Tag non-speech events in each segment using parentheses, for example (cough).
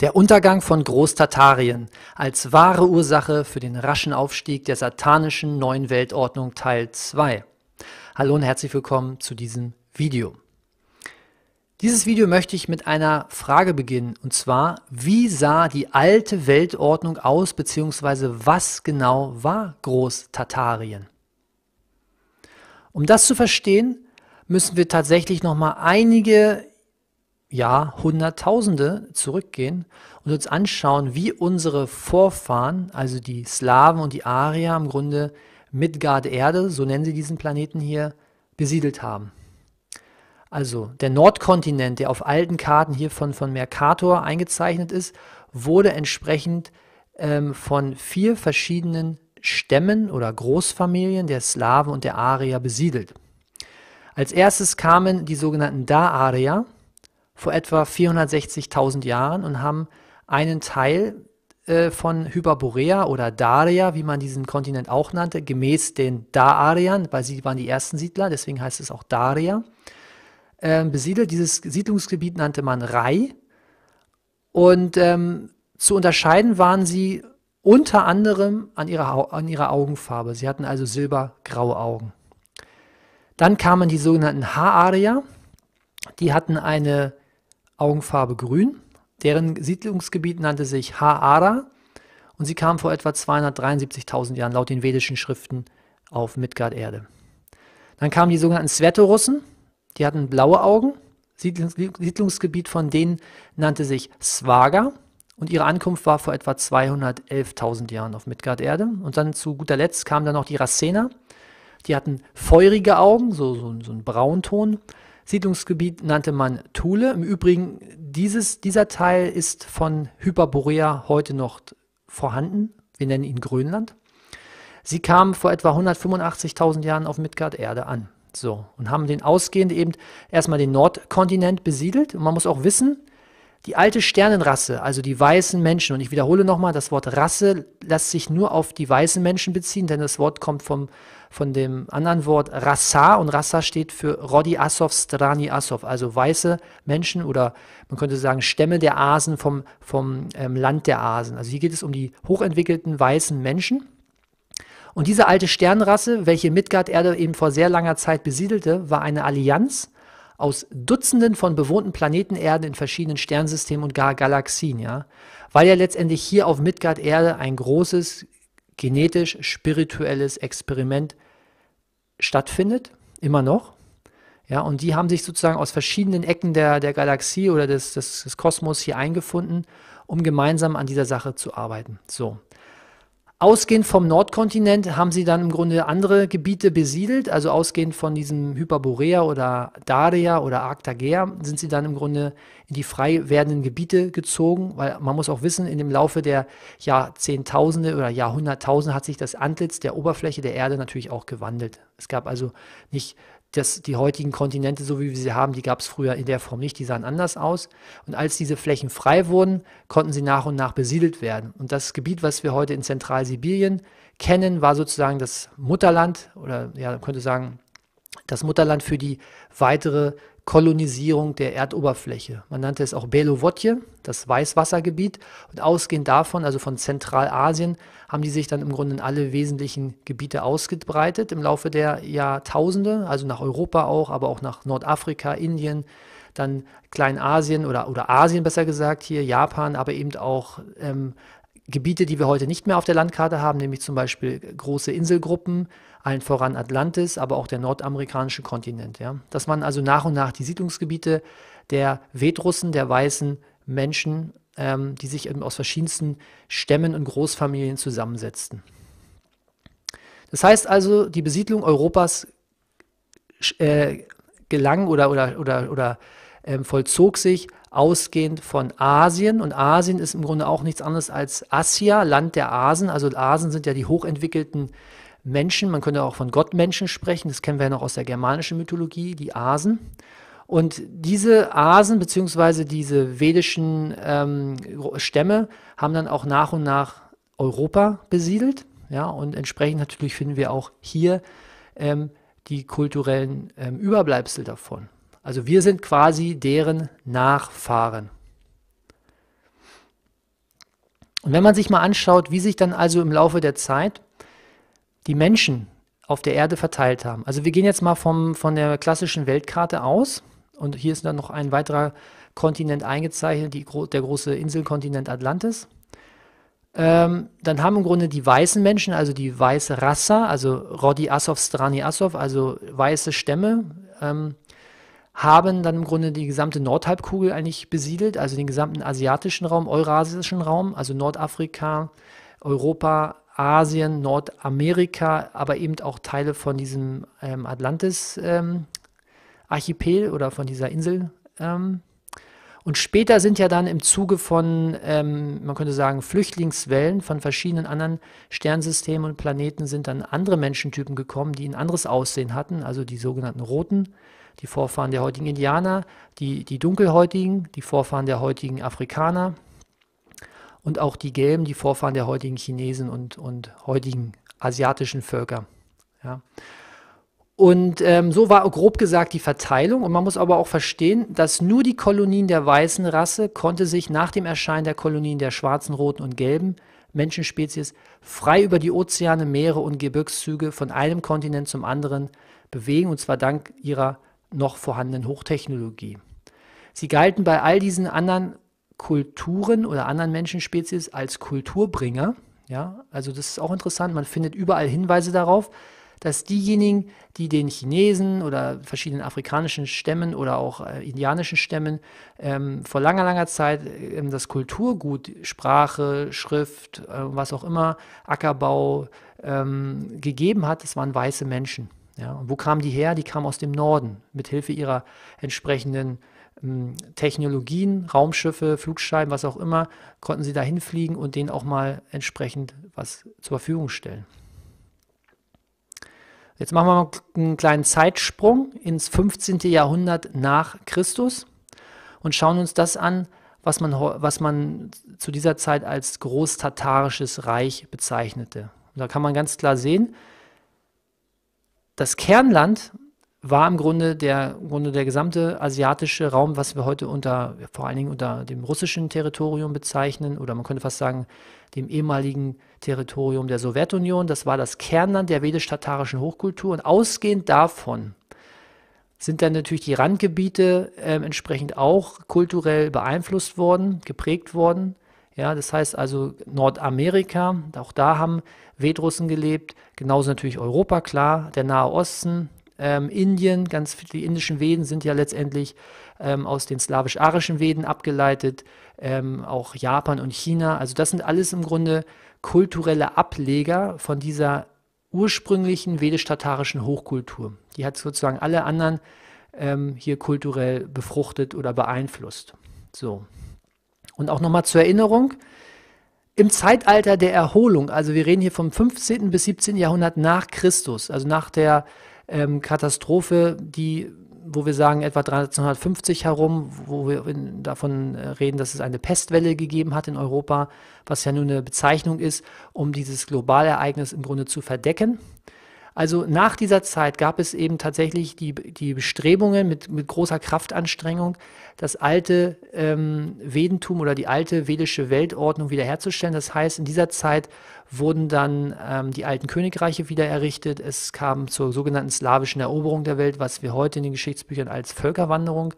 Der Untergang von Großtatarien als wahre Ursache für den raschen Aufstieg der satanischen neuen Weltordnung Teil 2. Hallo und herzlich willkommen zu diesem Video. Dieses Video möchte ich mit einer Frage beginnen und zwar, wie sah die alte Weltordnung aus bzw. was genau war Großtatarien? Um das zu verstehen, müssen wir tatsächlich noch mal einige Jahrhunderttausende zurückgehen und uns anschauen, wie unsere Vorfahren, also die Slawen und die Arier im Grunde Midgard Erde, so nennen sie diesen Planeten hier, besiedelt haben. Also der Nordkontinent, der auf alten Karten hier von, von Mercator eingezeichnet ist, wurde entsprechend ähm, von vier verschiedenen Stämmen oder Großfamilien der Slawen und der Arier besiedelt. Als erstes kamen die sogenannten Da-Arier, vor etwa 460.000 Jahren und haben einen Teil äh, von Hyperborea oder Daria, wie man diesen Kontinent auch nannte, gemäß den Daarian, weil sie waren die ersten Siedler, deswegen heißt es auch Daria, äh, besiedelt. Dieses Siedlungsgebiet nannte man Rai. Und ähm, zu unterscheiden waren sie unter anderem an ihrer, an ihrer Augenfarbe. Sie hatten also silbergraue Augen. Dann kamen die sogenannten Haaria. Die hatten eine Augenfarbe grün. Deren Siedlungsgebiet nannte sich Haara und sie kam vor etwa 273.000 Jahren laut den vedischen Schriften auf Midgard-Erde. Dann kamen die sogenannten Svetorussen, die hatten blaue Augen. Siedlungsgebiet von denen nannte sich Svaga und ihre Ankunft war vor etwa 211.000 Jahren auf Midgard-Erde. Und dann zu guter Letzt kamen dann noch die Rassener, die hatten feurige Augen, so, so, so einen Braunton. Siedlungsgebiet nannte man Thule. Im Übrigen, dieses, dieser Teil ist von Hyperborea heute noch vorhanden. Wir nennen ihn Grönland. Sie kamen vor etwa 185.000 Jahren auf Midgard-Erde an. So, und haben den ausgehend eben erstmal den Nordkontinent besiedelt. Und man muss auch wissen, die alte Sternenrasse, also die weißen Menschen, und ich wiederhole nochmal, das Wort Rasse lässt sich nur auf die weißen Menschen beziehen, denn das Wort kommt vom von dem anderen Wort Rassa und Rassa steht für Rodi Asov, Strani Asov, also weiße Menschen oder man könnte sagen Stämme der Asen vom, vom ähm, Land der Asen. Also hier geht es um die hochentwickelten weißen Menschen. Und diese alte Sternrasse, welche Midgard-Erde eben vor sehr langer Zeit besiedelte, war eine Allianz aus Dutzenden von bewohnten Planetenerden in verschiedenen Sternsystemen und gar Galaxien, ja. Weil ja letztendlich hier auf Midgard-Erde ein großes genetisch-spirituelles Experiment stattfindet, immer noch. Ja, und die haben sich sozusagen aus verschiedenen Ecken der, der Galaxie oder des, des, des Kosmos hier eingefunden, um gemeinsam an dieser Sache zu arbeiten. So. Ausgehend vom Nordkontinent haben sie dann im Grunde andere Gebiete besiedelt, also ausgehend von diesem Hyperborea oder Daria oder Arctagea sind sie dann im Grunde in die frei werdenden Gebiete gezogen, weil man muss auch wissen, in dem Laufe der Jahrzehntausende oder Jahrhunderttausende hat sich das Antlitz der Oberfläche der Erde natürlich auch gewandelt. Es gab also nicht das, die heutigen Kontinente, so wie wir sie haben, die gab es früher in der Form nicht, die sahen anders aus. Und als diese Flächen frei wurden, konnten sie nach und nach besiedelt werden. Und das Gebiet, was wir heute in Zentralsibirien kennen, war sozusagen das Mutterland oder ja, man könnte sagen, das Mutterland für die weitere Kolonisierung der Erdoberfläche. Man nannte es auch Belowotje, das Weißwassergebiet. Und ausgehend davon, also von Zentralasien, haben die sich dann im Grunde in alle wesentlichen Gebiete ausgebreitet im Laufe der Jahrtausende, also nach Europa auch, aber auch nach Nordafrika, Indien, dann Kleinasien oder, oder Asien besser gesagt, hier Japan, aber eben auch ähm, Gebiete, die wir heute nicht mehr auf der Landkarte haben, nämlich zum Beispiel große Inselgruppen, allen voran Atlantis, aber auch der nordamerikanische Kontinent. Ja? Dass man also nach und nach die Siedlungsgebiete der Vedrussen, der weißen Menschen ähm, die sich eben aus verschiedensten Stämmen und Großfamilien zusammensetzten. Das heißt also, die Besiedlung Europas äh, gelang oder, oder, oder, oder ähm, vollzog sich ausgehend von Asien. Und Asien ist im Grunde auch nichts anderes als Asia, Land der Asen. Also Asen sind ja die hochentwickelten Menschen. Man könnte auch von Gottmenschen sprechen. Das kennen wir ja noch aus der germanischen Mythologie, die Asen. Und diese Asen beziehungsweise diese vedischen ähm, Stämme haben dann auch nach und nach Europa besiedelt. Ja, und entsprechend natürlich finden wir auch hier ähm, die kulturellen ähm, Überbleibsel davon. Also wir sind quasi deren Nachfahren. Und wenn man sich mal anschaut, wie sich dann also im Laufe der Zeit die Menschen auf der Erde verteilt haben. Also wir gehen jetzt mal vom, von der klassischen Weltkarte aus. Und hier ist dann noch ein weiterer Kontinent eingezeichnet, die, der große Inselkontinent Atlantis. Ähm, dann haben im Grunde die weißen Menschen, also die weiße Rasse, also Rodi Asov, Strani Asov, also weiße Stämme, ähm, haben dann im Grunde die gesamte Nordhalbkugel eigentlich besiedelt, also den gesamten asiatischen Raum, eurasischen Raum, also Nordafrika, Europa, Asien, Nordamerika, aber eben auch Teile von diesem ähm, Atlantis-Kontinent. Ähm, Archipel oder von dieser Insel. Ähm, und später sind ja dann im Zuge von, ähm, man könnte sagen, Flüchtlingswellen von verschiedenen anderen Sternsystemen und Planeten sind dann andere Menschentypen gekommen, die ein anderes Aussehen hatten, also die sogenannten Roten, die Vorfahren der heutigen Indianer, die, die Dunkelhäutigen, die Vorfahren der heutigen Afrikaner und auch die Gelben, die Vorfahren der heutigen Chinesen und, und heutigen asiatischen Völker. Ja. Und ähm, so war grob gesagt die Verteilung. Und man muss aber auch verstehen, dass nur die Kolonien der weißen Rasse konnte sich nach dem Erscheinen der Kolonien der schwarzen, roten und gelben Menschenspezies frei über die Ozeane, Meere und Gebirgszüge von einem Kontinent zum anderen bewegen, und zwar dank ihrer noch vorhandenen Hochtechnologie. Sie galten bei all diesen anderen Kulturen oder anderen Menschenspezies als Kulturbringer. Ja, also das ist auch interessant. Man findet überall Hinweise darauf, dass diejenigen, die den Chinesen oder verschiedenen afrikanischen Stämmen oder auch äh, indianischen Stämmen ähm, vor langer, langer Zeit äh, das Kulturgut, Sprache, Schrift, äh, was auch immer, Ackerbau ähm, gegeben hat, das waren weiße Menschen. Ja? Und wo kamen die her? Die kamen aus dem Norden, mithilfe ihrer entsprechenden ähm, Technologien, Raumschiffe, Flugscheiben, was auch immer, konnten sie dahin fliegen und denen auch mal entsprechend was zur Verfügung stellen. Jetzt machen wir mal einen kleinen Zeitsprung ins 15. Jahrhundert nach Christus und schauen uns das an, was man, was man zu dieser Zeit als großtatarisches Reich bezeichnete. Und da kann man ganz klar sehen, das Kernland war im Grunde der, im Grunde der gesamte asiatische Raum, was wir heute unter, vor allen Dingen unter dem russischen Territorium bezeichnen, oder man könnte fast sagen, dem ehemaligen Territorium der Sowjetunion. Das war das Kernland der vedisch-tatarischen Hochkultur. Und ausgehend davon sind dann natürlich die Randgebiete äh, entsprechend auch kulturell beeinflusst worden, geprägt worden. Ja, das heißt also Nordamerika, auch da haben Vedrussen gelebt, genauso natürlich Europa, klar, der Nahe Osten, ähm, Indien, ganz viele indischen Veden sind ja letztendlich ähm, aus den slawisch-arischen Veden abgeleitet, ähm, auch Japan und China. Also das sind alles im Grunde kulturelle Ableger von dieser ursprünglichen vedisch-tatarischen Hochkultur. Die hat sozusagen alle anderen ähm, hier kulturell befruchtet oder beeinflusst. So. Und auch nochmal zur Erinnerung, im Zeitalter der Erholung, also wir reden hier vom 15. bis 17. Jahrhundert nach Christus, also nach der ähm, Katastrophe, die wo wir sagen, etwa 1350 herum, wo wir in, davon äh, reden, dass es eine Pestwelle gegeben hat in Europa, was ja nur eine Bezeichnung ist, um dieses Globalereignis im Grunde zu verdecken. Also nach dieser Zeit gab es eben tatsächlich die, die Bestrebungen mit, mit großer Kraftanstrengung, das alte ähm, Vedentum oder die alte vedische Weltordnung wiederherzustellen. Das heißt, in dieser Zeit wurden dann ähm, die alten Königreiche wieder errichtet. Es kam zur sogenannten slawischen Eroberung der Welt, was wir heute in den Geschichtsbüchern als Völkerwanderung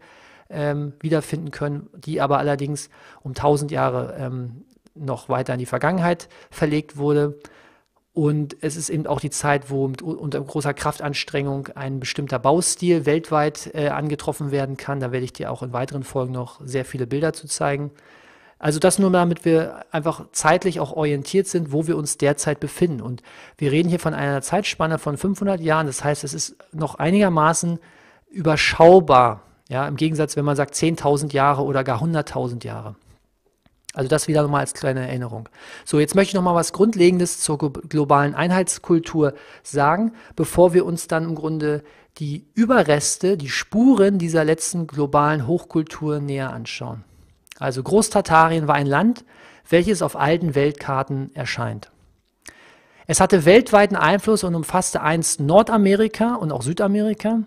ähm, wiederfinden können, die aber allerdings um 1000 Jahre ähm, noch weiter in die Vergangenheit verlegt wurde. Und es ist eben auch die Zeit, wo mit, unter großer Kraftanstrengung ein bestimmter Baustil weltweit äh, angetroffen werden kann. Da werde ich dir auch in weiteren Folgen noch sehr viele Bilder zu zeigen. Also das nur, damit wir einfach zeitlich auch orientiert sind, wo wir uns derzeit befinden. Und wir reden hier von einer Zeitspanne von 500 Jahren. Das heißt, es ist noch einigermaßen überschaubar. Ja, im Gegensatz, wenn man sagt 10.000 Jahre oder gar 100.000 Jahre. Also das wieder nochmal als kleine Erinnerung. So, jetzt möchte ich nochmal was Grundlegendes zur globalen Einheitskultur sagen, bevor wir uns dann im Grunde die Überreste, die Spuren dieser letzten globalen Hochkultur näher anschauen. Also Großtatarien war ein Land, welches auf alten Weltkarten erscheint. Es hatte weltweiten Einfluss und umfasste einst Nordamerika und auch Südamerika,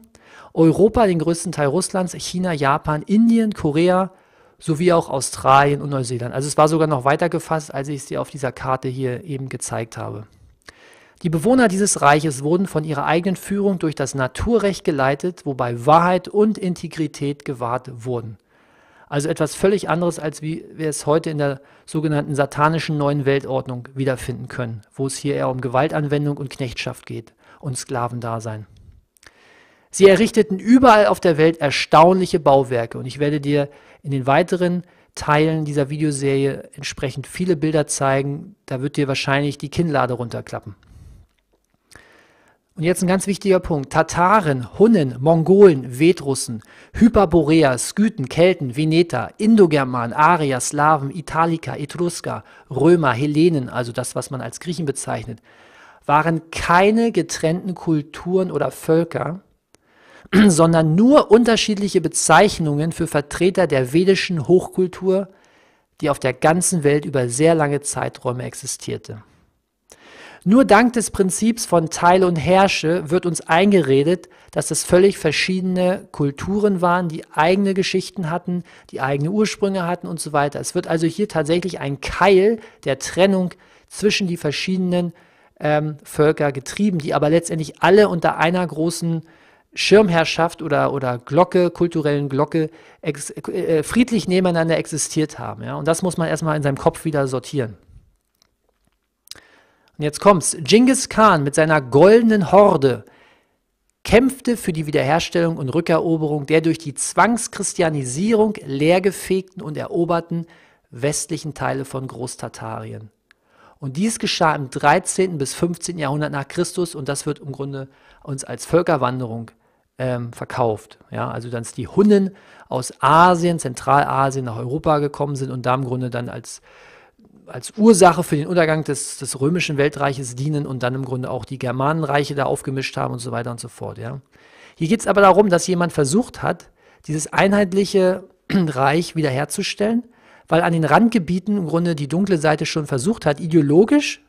Europa, den größten Teil Russlands, China, Japan, Indien, Korea sowie auch Australien und Neuseeland. Also es war sogar noch weiter gefasst, als ich es dir auf dieser Karte hier eben gezeigt habe. Die Bewohner dieses Reiches wurden von ihrer eigenen Führung durch das Naturrecht geleitet, wobei Wahrheit und Integrität gewahrt wurden. Also etwas völlig anderes, als wie wir es heute in der sogenannten satanischen neuen Weltordnung wiederfinden können, wo es hier eher um Gewaltanwendung und Knechtschaft geht und Sklavendasein. Sie errichteten überall auf der Welt erstaunliche Bauwerke und ich werde dir in den weiteren Teilen dieser Videoserie entsprechend viele Bilder zeigen. Da wird dir wahrscheinlich die Kinnlade runterklappen. Und jetzt ein ganz wichtiger Punkt. Tataren, Hunnen, Mongolen, Vetrussen, Hyperborea, Skythen, Kelten, Veneter, Indogermanen, Arier, Slaven, Italiker, Etrusker, Römer, Hellenen, also das, was man als Griechen bezeichnet, waren keine getrennten Kulturen oder Völker, (clears throat) sondern nur unterschiedliche Bezeichnungen für Vertreter der vedischen Hochkultur, die auf der ganzen Welt über sehr lange Zeiträume existierte. Nur dank des Prinzips von Teil und Herrsche wird uns eingeredet, dass das völlig verschiedene Kulturen waren, die eigene Geschichten hatten, die eigene Ursprünge hatten und so weiter. Es wird also hier tatsächlich ein Keil der Trennung zwischen die verschiedenen ähm, Völker getrieben, die aber letztendlich alle unter einer großen Schirmherrschaft oder, oder Glocke, kulturellen Glocke, ex, äh, friedlich nebeneinander existiert haben. Ja? Und das muss man erstmal in seinem Kopf wieder sortieren. Und jetzt kommt's. Genghis Khan mit seiner goldenen Horde kämpfte für die Wiederherstellung und Rückeroberung der durch die Zwangschristianisierung leergefegten und eroberten westlichen Teile von Großtatarien. Und dies geschah im 13. bis 15. Jahrhundert nach Christus und das wird im Grunde uns als Völkerwanderung ähm, verkauft. Ja, also dann die Hunnen aus Asien, Zentralasien nach Europa gekommen sind und da im Grunde dann als als Ursache für den Untergang des, des römischen Weltreiches dienen und dann im Grunde auch die Germanenreiche da aufgemischt haben und so weiter und so fort. Ja. Hier geht es aber darum, dass jemand versucht hat, dieses einheitliche (clears throat) Reich wiederherzustellen, weil an den Randgebieten im Grunde die dunkle Seite schon versucht hat, ideologisch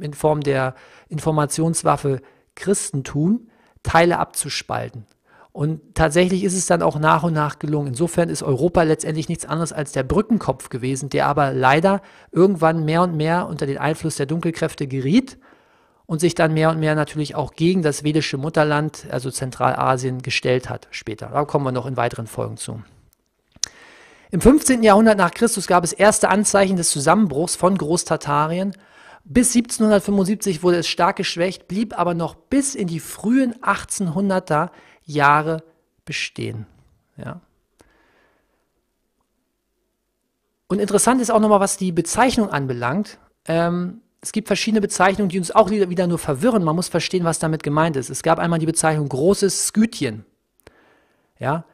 in Form der Informationswaffe Christentum Teile abzuspalten. Und tatsächlich ist es dann auch nach und nach gelungen. Insofern ist Europa letztendlich nichts anderes als der Brückenkopf gewesen, der aber leider irgendwann mehr und mehr unter den Einfluss der Dunkelkräfte geriet und sich dann mehr und mehr natürlich auch gegen das vedische Mutterland, also Zentralasien, gestellt hat später. Da kommen wir noch in weiteren Folgen zu. Im 15. Jahrhundert nach Christus gab es erste Anzeichen des Zusammenbruchs von Großtatarien. Bis 1775 wurde es stark geschwächt, blieb aber noch bis in die frühen 1800er Jahre bestehen. Ja. Und interessant ist auch nochmal, was die Bezeichnung anbelangt. Ähm, es gibt verschiedene Bezeichnungen, die uns auch wieder nur verwirren. Man muss verstehen, was damit gemeint ist. Es gab einmal die Bezeichnung großes Skytien. Ja,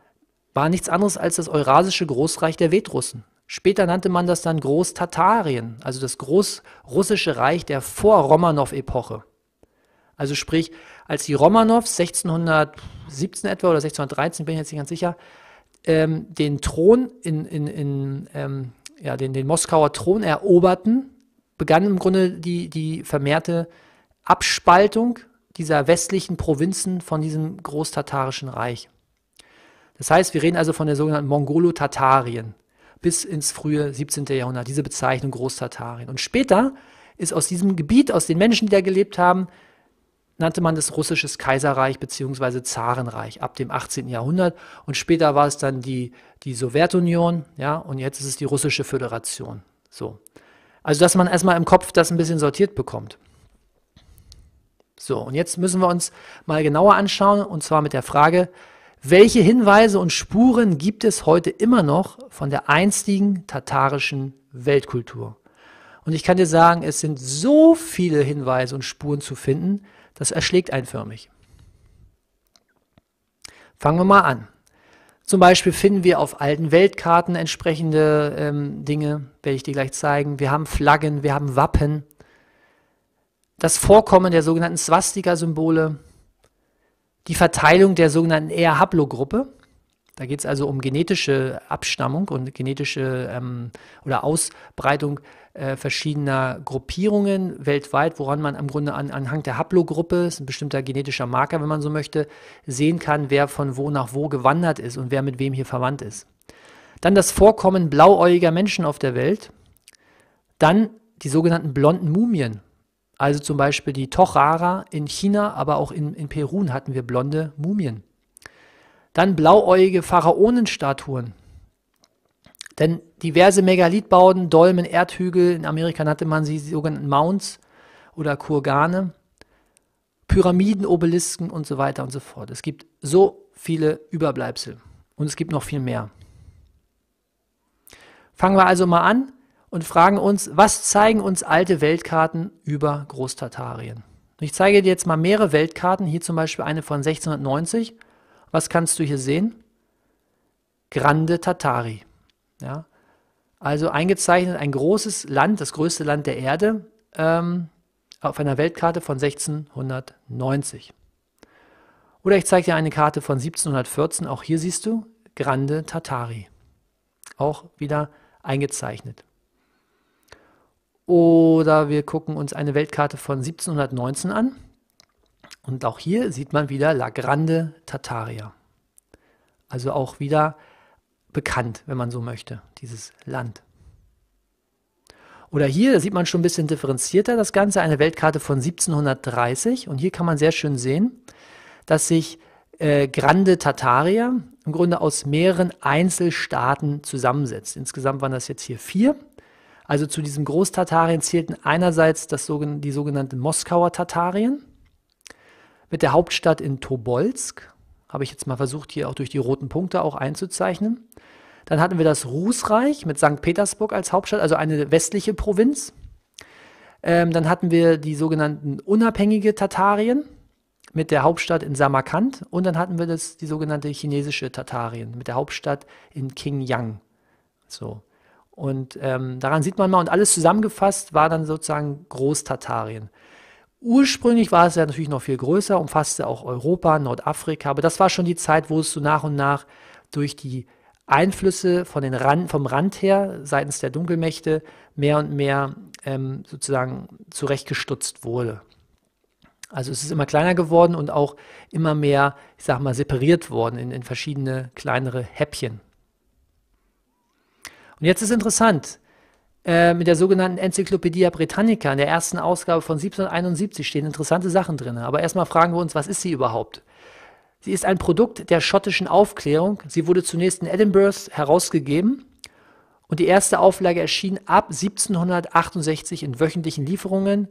war nichts anderes als das eurasische Großreich der Wetrussen. Später nannte man das dann Großtatarien, also das großrussische Reich der vor Vorromanow-Epoche. Also sprich, als die Romanows 1617 etwa oder 1613, bin ich jetzt nicht ganz sicher, ähm, den Thron in, in, in ähm, ja, den, den Moskauer Thron eroberten, begann im Grunde die, die vermehrte Abspaltung dieser westlichen Provinzen von diesem großtatarischen Reich. Das heißt, wir reden also von der sogenannten Mongolo-Tatarien bis ins frühe 17. Jahrhundert, diese Bezeichnung Großtatarien. Und später ist aus diesem Gebiet, aus den Menschen, die da gelebt haben, nannte man das russisches Kaiserreich bzw. Zarenreich ab dem 18. Jahrhundert und später war es dann die, die Sowjetunion, ja, und jetzt ist es die russische Föderation. So. Also, dass man erstmal im Kopf das ein bisschen sortiert bekommt. So, und jetzt müssen wir uns mal genauer anschauen, und zwar mit der Frage, welche Hinweise und Spuren gibt es heute immer noch von der einstigen tatarischen Weltkultur? Und ich kann dir sagen, es sind so viele Hinweise und Spuren zu finden, das erschlägt einförmig. Fangen wir mal an. Zum Beispiel finden wir auf alten Weltkarten entsprechende ähm, Dinge, werde ich dir gleich zeigen. Wir haben Flaggen, wir haben Wappen. Das Vorkommen der sogenannten Swastika-Symbole, die Verteilung der sogenannten ER-Haplogruppe. Da geht es also um genetische Abstammung und genetische ähm, oder Ausbreitung äh, verschiedener Gruppierungen weltweit, woran man im Grunde an, anhand der Haplogruppe, ist ein bestimmter genetischer Marker, wenn man so möchte, sehen kann, wer von wo nach wo gewandert ist und wer mit wem hier verwandt ist. Dann das Vorkommen blauäugiger Menschen auf der Welt. Dann die sogenannten blonden Mumien. Also zum Beispiel die Tochara in China, aber auch in, in Perun hatten wir blonde Mumien. Dann blauäugige Pharaonenstatuen. Denn diverse Megalithbauten, Dolmen, Erdhügel, in Amerika nannte man sie sogenannten Mounds oder Kurgane, Pyramiden, Obelisken und so weiter und so fort. Es gibt so viele Überbleibsel und es gibt noch viel mehr. Fangen wir also mal an und fragen uns, was zeigen uns alte Weltkarten über Großtatarien? Ich zeige dir jetzt mal mehrere Weltkarten, hier zum Beispiel eine von 1690. Was kannst du hier sehen? Grande Tatari. Ja? Also eingezeichnet ein großes Land, das größte Land der Erde, ähm, auf einer Weltkarte von 1690. Oder ich zeige dir eine Karte von 1714, auch hier siehst du Grande Tatari. Auch wieder eingezeichnet. Oder wir gucken uns eine Weltkarte von 1719 an. Und auch hier sieht man wieder La Grande Tataria. Also auch wieder bekannt, wenn man so möchte, dieses Land. Oder hier, da sieht man schon ein bisschen differenzierter das Ganze, eine Weltkarte von 1730. Und hier kann man sehr schön sehen, dass sich äh, Grande Tartaria im Grunde aus mehreren Einzelstaaten zusammensetzt. Insgesamt waren das jetzt hier vier. Also zu diesem Großtartarien zählten einerseits das sogen die sogenannten Moskauer Tartarien mit der Hauptstadt in Tobolsk habe ich jetzt mal versucht, hier auch durch die roten Punkte auch einzuzeichnen. Dann hatten wir das Rußreich mit St. Petersburg als Hauptstadt, also eine westliche Provinz. Ähm, dann hatten wir die sogenannten unabhängige Tatarien mit der Hauptstadt in Samarkand. Und dann hatten wir das, die sogenannte chinesische Tatarien mit der Hauptstadt in Qingyang. So. Und ähm, daran sieht man mal, und alles zusammengefasst war dann sozusagen Groß-Tatarien. Ursprünglich war es ja natürlich noch viel größer, umfasste auch Europa, Nordafrika, aber das war schon die Zeit, wo es so nach und nach durch die Einflüsse von den Rand, vom Rand her seitens der Dunkelmächte mehr und mehr ähm, sozusagen zurechtgestutzt wurde. Also es ist immer kleiner geworden und auch immer mehr, ich sag mal, separiert worden in, in verschiedene kleinere Häppchen. Und jetzt ist interessant, äh, mit der sogenannten Enzyklopädie Britannica in der ersten Ausgabe von 1771 stehen interessante Sachen drin. Aber erstmal fragen wir uns, was ist sie überhaupt? Sie ist ein Produkt der schottischen Aufklärung. Sie wurde zunächst in Edinburgh herausgegeben und die erste Auflage erschien ab 1768 in wöchentlichen Lieferungen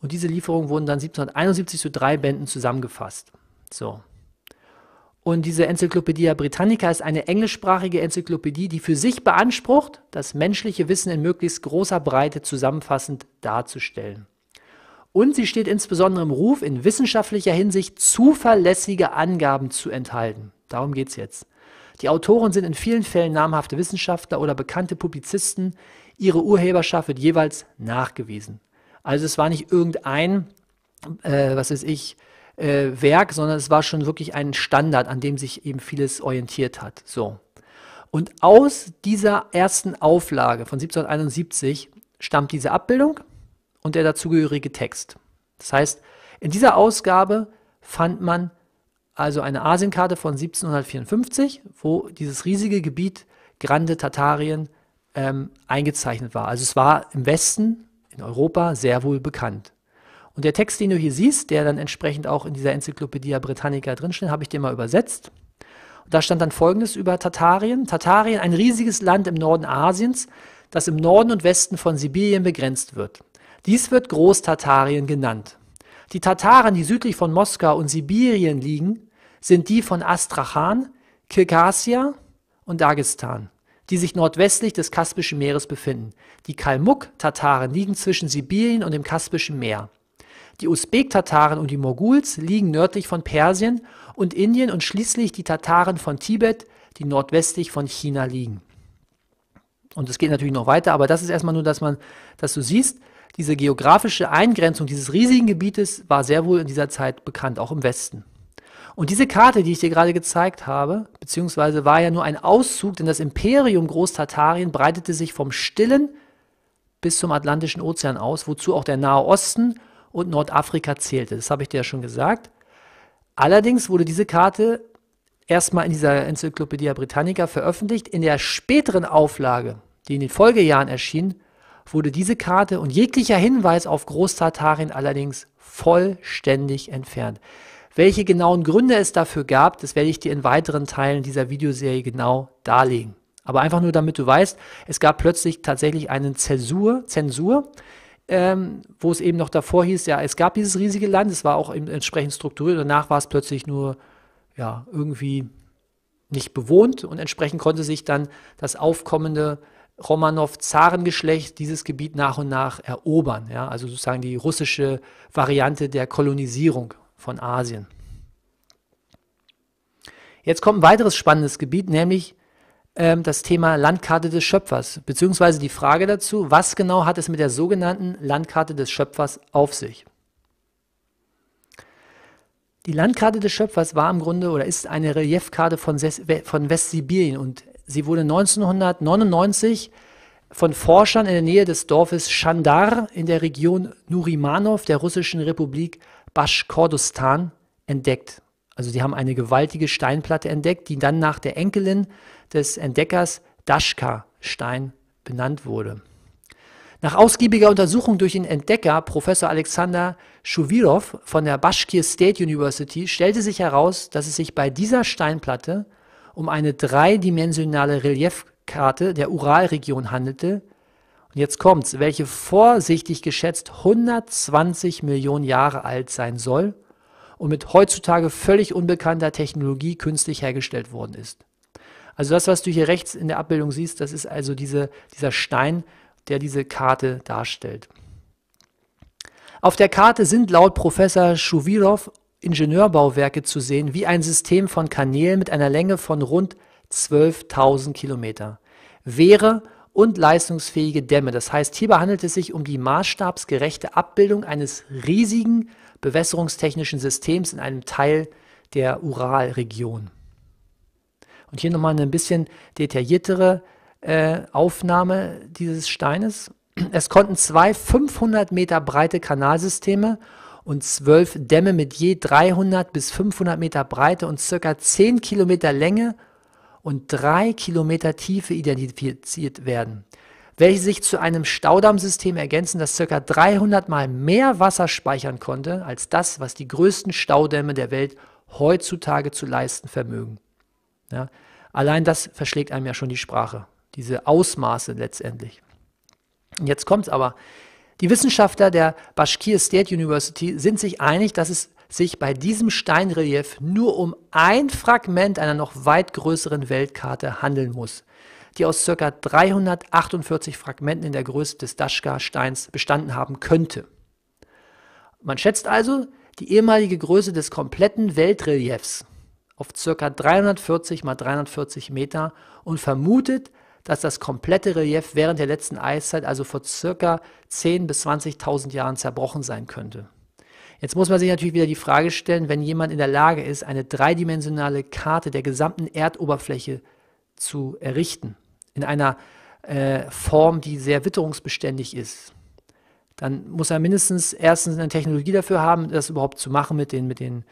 und diese Lieferungen wurden dann 1771 zu drei Bänden zusammengefasst. So. Und diese Enzyklopädie Britannica ist eine englischsprachige Enzyklopädie, die für sich beansprucht, das menschliche Wissen in möglichst großer Breite zusammenfassend darzustellen. Und sie steht insbesondere im Ruf, in wissenschaftlicher Hinsicht zuverlässige Angaben zu enthalten. Darum geht es jetzt. Die Autoren sind in vielen Fällen namhafte Wissenschaftler oder bekannte Publizisten. Ihre Urheberschaft wird jeweils nachgewiesen. Also es war nicht irgendein, äh, was weiß ich, äh, Werk, sondern es war schon wirklich ein Standard, an dem sich eben vieles orientiert hat. So. Und aus dieser ersten Auflage von 1771 stammt diese Abbildung und der dazugehörige Text. Das heißt, in dieser Ausgabe fand man also eine Asienkarte von 1754, wo dieses riesige Gebiet Grande Tatarien ähm, eingezeichnet war. Also es war im Westen, in Europa, sehr wohl bekannt. Und der Text, den du hier siehst, der dann entsprechend auch in dieser Enzyklopädie Britannica drinsteht, habe ich dir mal übersetzt. Und da stand dann Folgendes über Tatarien. Tatarien, ein riesiges Land im Norden Asiens, das im Norden und Westen von Sibirien begrenzt wird. Dies wird Großtatarien genannt. Die Tataren, die südlich von Moskau und Sibirien liegen, sind die von Astrachan, Kirgassia und Dagestan, die sich nordwestlich des Kaspischen Meeres befinden. Die Kalmuk-Tataren liegen zwischen Sibirien und dem Kaspischen Meer. Die Usbek-Tataren und die Moguls liegen nördlich von Persien und Indien und schließlich die Tataren von Tibet, die nordwestlich von China liegen. Und es geht natürlich noch weiter, aber das ist erstmal nur, dass man, dass du siehst, diese geografische Eingrenzung dieses riesigen Gebietes war sehr wohl in dieser Zeit bekannt, auch im Westen. Und diese Karte, die ich dir gerade gezeigt habe, beziehungsweise war ja nur ein Auszug, denn das Imperium Großtatarien breitete sich vom Stillen bis zum Atlantischen Ozean aus, wozu auch der Nahe Osten und Nordafrika zählte. Das habe ich dir ja schon gesagt. Allerdings wurde diese Karte erstmal in dieser Enzyklopädie Britannica veröffentlicht. In der späteren Auflage, die in den Folgejahren erschien, wurde diese Karte und jeglicher Hinweis auf Großtatarien allerdings vollständig entfernt. Welche genauen Gründe es dafür gab, das werde ich dir in weiteren Teilen dieser Videoserie genau darlegen. Aber einfach nur damit du weißt, es gab plötzlich tatsächlich eine Zäsur, Zensur, ähm, wo es eben noch davor hieß, ja, es gab dieses riesige Land, es war auch entsprechend strukturiert, danach war es plötzlich nur, ja, irgendwie nicht bewohnt und entsprechend konnte sich dann das aufkommende Romanow-Zarengeschlecht dieses Gebiet nach und nach erobern. Ja? Also sozusagen die russische Variante der Kolonisierung von Asien. Jetzt kommt ein weiteres spannendes Gebiet, nämlich ähm, das Thema Landkarte des Schöpfers, beziehungsweise die Frage dazu, was genau hat es mit der sogenannten Landkarte des Schöpfers auf sich? Die Landkarte des Schöpfers war im Grunde oder ist eine Reliefkarte von, von Westsibirien und sie wurde 1999 von Forschern in der Nähe des Dorfes Schandar in der Region Nurimanov der russischen Republik Baschkordostan entdeckt. Also sie haben eine gewaltige Steinplatte entdeckt, die dann nach der Enkelin des Entdeckers Daschka-Stein benannt wurde. Nach ausgiebiger Untersuchung durch den Entdecker Professor Alexander Schuwirov von der Bashkir State University stellte sich heraus, dass es sich bei dieser Steinplatte um eine dreidimensionale Reliefkarte der Uralregion handelte. Und jetzt kommt's, welche vorsichtig geschätzt 120 Millionen Jahre alt sein soll und mit heutzutage völlig unbekannter Technologie künstlich hergestellt worden ist. Also das, was du hier rechts in der Abbildung siehst, das ist also diese, dieser Stein, der diese Karte darstellt. Auf der Karte sind laut Professor Schuwirov Ingenieurbauwerke zu sehen, wie ein System von Kanälen mit einer Länge von rund 12.000 Kilometer. Wehre und leistungsfähige Dämme. Das heißt, hierbei handelt es sich um die maßstabsgerechte Abbildung eines riesigen bewässerungstechnischen Systems in einem Teil der Uralregion. Und hier nochmal eine ein bisschen detailliertere äh, Aufnahme dieses Steines. Es konnten zwei 500 Meter breite Kanalsysteme und zwölf Dämme mit je 300 bis 500 Meter Breite und circa 10 Kilometer Länge und drei Kilometer Tiefe identifiziert werden welche sich zu einem Staudammsystem ergänzen, das ca. 300 mal mehr Wasser speichern konnte als das, was die größten Staudämme der Welt heutzutage zu leisten vermögen. Ja, allein das verschlägt einem ja schon die Sprache, diese Ausmaße letztendlich. Und jetzt es aber. Die Wissenschaftler der Bashkir State University sind sich einig, dass es sich bei diesem Steinrelief nur um ein Fragment einer noch weit größeren Weltkarte handeln muss, die aus ca. 348 Fragmenten in der Größe des Daschka-Steins bestanden haben könnte. Man schätzt also die ehemalige Größe des kompletten Weltreliefs auf ca. 340 x 340 Meter und vermutet, dass das komplette Relief während der letzten Eiszeit, also vor ca. 10.000 bis 20.000 Jahren, zerbrochen sein könnte. Jetzt muss man sich natürlich wieder die Frage stellen, wenn jemand in der Lage ist, eine dreidimensionale Karte der gesamten Erdoberfläche zu errichten, in einer äh, Form, die sehr witterungsbeständig ist, dann muss er mindestens erstens eine Technologie dafür haben, das überhaupt zu machen mit, den, mit, den,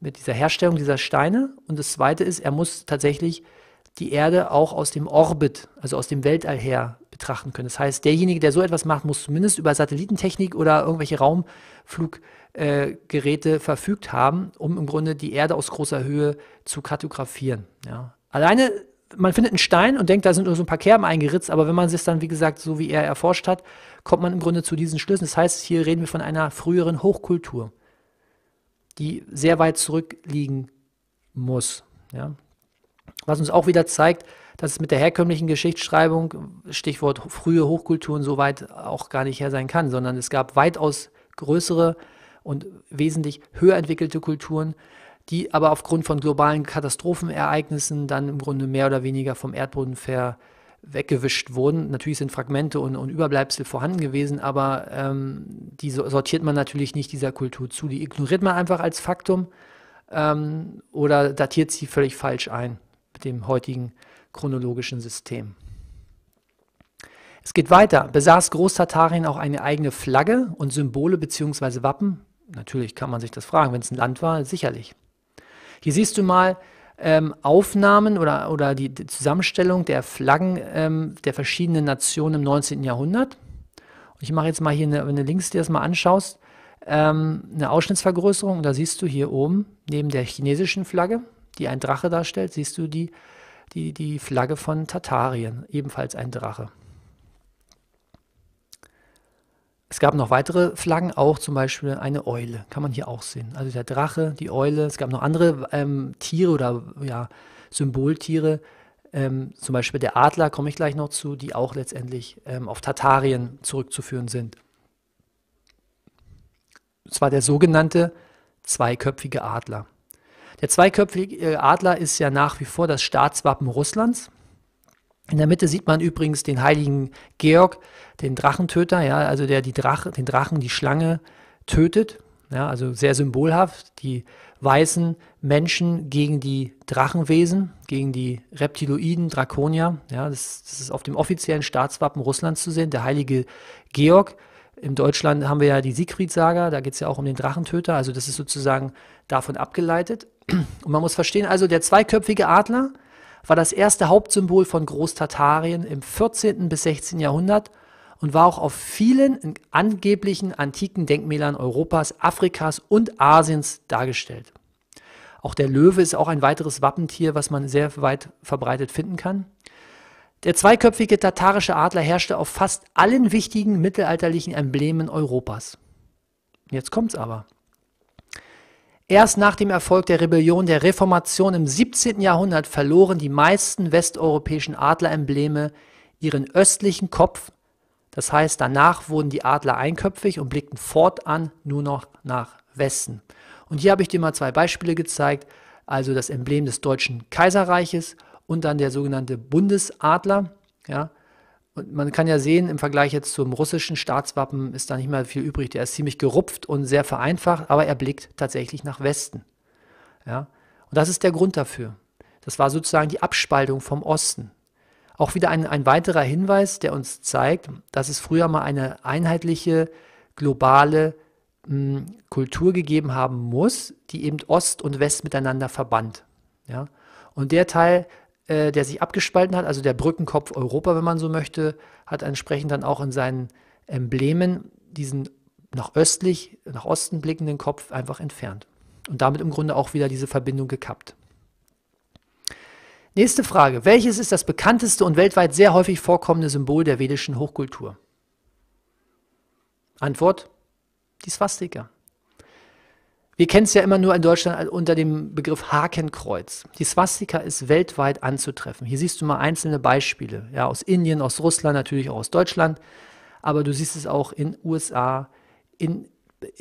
mit dieser Herstellung dieser Steine. Und das Zweite ist, er muss tatsächlich die Erde auch aus dem Orbit, also aus dem Weltall her betrachten können. Das heißt, derjenige, der so etwas macht, muss zumindest über Satellitentechnik oder irgendwelche Raumfluggeräte äh, verfügt haben, um im Grunde die Erde aus großer Höhe zu kartografieren. Ja. Alleine man findet einen Stein und denkt, da sind nur so ein paar Kerben eingeritzt, aber wenn man es dann, wie gesagt, so wie er erforscht hat, kommt man im Grunde zu diesen Schlüssen. Das heißt, hier reden wir von einer früheren Hochkultur, die sehr weit zurückliegen muss. Ja. Was uns auch wieder zeigt, dass es mit der herkömmlichen Geschichtsschreibung, Stichwort frühe Hochkulturen, so weit auch gar nicht her sein kann, sondern es gab weitaus größere und wesentlich höher entwickelte Kulturen, die aber aufgrund von globalen Katastrophenereignissen dann im Grunde mehr oder weniger vom Erdboden ver, weggewischt wurden. Natürlich sind Fragmente und, und Überbleibsel vorhanden gewesen, aber ähm, die sortiert man natürlich nicht dieser Kultur zu. Die ignoriert man einfach als Faktum ähm, oder datiert sie völlig falsch ein mit dem heutigen chronologischen System. Es geht weiter. Besaß Großtatarien auch eine eigene Flagge und Symbole bzw. Wappen? Natürlich kann man sich das fragen. Wenn es ein Land war, sicherlich. Hier siehst du mal ähm, Aufnahmen oder, oder die, die Zusammenstellung der Flaggen ähm, der verschiedenen Nationen im 19. Jahrhundert. Und ich mache jetzt mal hier, eine, wenn du links dir das mal anschaust, ähm, eine Ausschnittsvergrößerung. Und da siehst du hier oben, neben der chinesischen Flagge, die ein Drache darstellt, siehst du die, die, die Flagge von Tartarien, ebenfalls ein Drache. Es gab noch weitere Flaggen, auch zum Beispiel eine Eule, kann man hier auch sehen. Also der Drache, die Eule, es gab noch andere ähm, Tiere oder ja, Symboltiere, ähm, zum Beispiel der Adler, komme ich gleich noch zu, die auch letztendlich ähm, auf Tartarien zurückzuführen sind. Es war der sogenannte zweiköpfige Adler. Der zweiköpfige äh, Adler ist ja nach wie vor das Staatswappen Russlands. In der Mitte sieht man übrigens den heiligen Georg, den Drachentöter, ja, also der die Drache, den Drachen, die Schlange tötet. Ja, also sehr symbolhaft, die weißen Menschen gegen die Drachenwesen, gegen die Reptiloiden, Drakonier. Ja, das, das ist auf dem offiziellen Staatswappen Russlands zu sehen, der heilige Georg. In Deutschland haben wir ja die siegfried da geht es ja auch um den Drachentöter, also das ist sozusagen davon abgeleitet. Und man muss verstehen, also der zweiköpfige Adler, war das erste Hauptsymbol von Großtatarien im 14. bis 16. Jahrhundert und war auch auf vielen angeblichen antiken Denkmälern Europas, Afrikas und Asiens dargestellt. Auch der Löwe ist auch ein weiteres Wappentier, was man sehr weit verbreitet finden kann. Der zweiköpfige tatarische Adler herrschte auf fast allen wichtigen mittelalterlichen Emblemen Europas. Jetzt kommt's aber. Erst nach dem Erfolg der Rebellion der Reformation im 17. Jahrhundert verloren die meisten westeuropäischen Adlerembleme ihren östlichen Kopf, das heißt danach wurden die Adler einköpfig und blickten fortan nur noch nach Westen. Und hier habe ich dir mal zwei Beispiele gezeigt, also das Emblem des Deutschen Kaiserreiches und dann der sogenannte Bundesadler. Ja, und man kann ja sehen, im Vergleich jetzt zum russischen Staatswappen ist da nicht mehr viel übrig. Der ist ziemlich gerupft und sehr vereinfacht, aber er blickt tatsächlich nach Westen. Ja? Und das ist der Grund dafür. Das war sozusagen die Abspaltung vom Osten. Auch wieder ein, ein weiterer Hinweis, der uns zeigt, dass es früher mal eine einheitliche, globale mh, hm, Kultur gegeben haben muss, die eben Ost und West miteinander verband. Ja? Und der Teil äh, der sich abgespalten hat, also der Brückenkopf Europa, wenn man so möchte, hat entsprechend dann auch in seinen Emblemen diesen nach östlich, nach Osten blickenden Kopf einfach entfernt. Und damit im Grunde auch wieder diese Verbindung gekappt. Nächste Frage. Welches ist das bekannteste und weltweit sehr häufig vorkommende Symbol der vedischen Hochkultur? Antwort: die Swastika. Wir kennen es ja immer nur in Deutschland unter dem Begriff Hakenkreuz. Die Swastika ist weltweit anzutreffen. Hier siehst du mal einzelne Beispiele, ja, aus Indien, aus Russland, natürlich auch aus Deutschland, aber du siehst es auch in USA, in,